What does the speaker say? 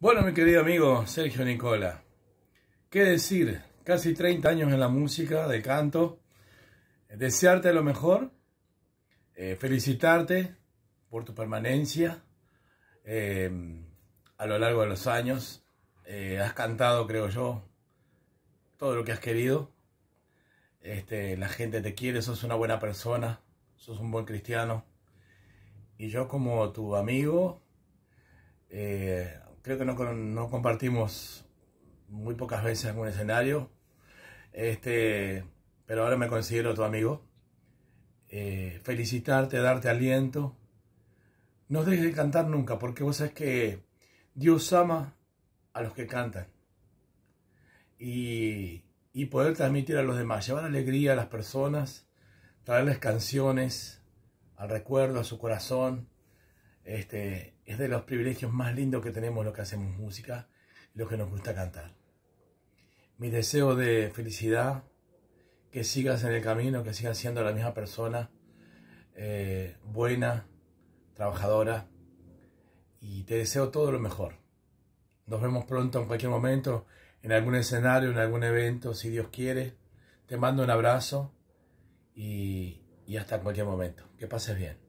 Bueno, mi querido amigo Sergio Nicola, ¿qué decir? Casi 30 años en la música de canto. Desearte lo mejor, eh, felicitarte por tu permanencia eh, a lo largo de los años. Eh, has cantado, creo yo, todo lo que has querido. Este, la gente te quiere, sos una buena persona, sos un buen cristiano. Y yo como tu amigo, creo que no, compartimos muy pocas veces en algún escenario. Este, pero ahora me considero tu amigo. Eh, felicitarte, darte aliento. No dejes de cantar nunca, porque vos sabés que Dios ama a los que cantan. Y, y poder transmitir a los demás, llevar alegría a las personas, traerles canciones al recuerdo, a su corazón este, es de los privilegios más lindos que tenemos los que hacemos música, los que nos gusta cantar. Mi deseo de felicidad, que sigas en el camino, que sigas siendo la misma persona, eh, buena, trabajadora, y te deseo todo lo mejor. Nos vemos pronto en cualquier momento, en algún escenario, en algún evento, si Dios quiere. Te mando un abrazo y, y hasta cualquier momento. Que pases bien.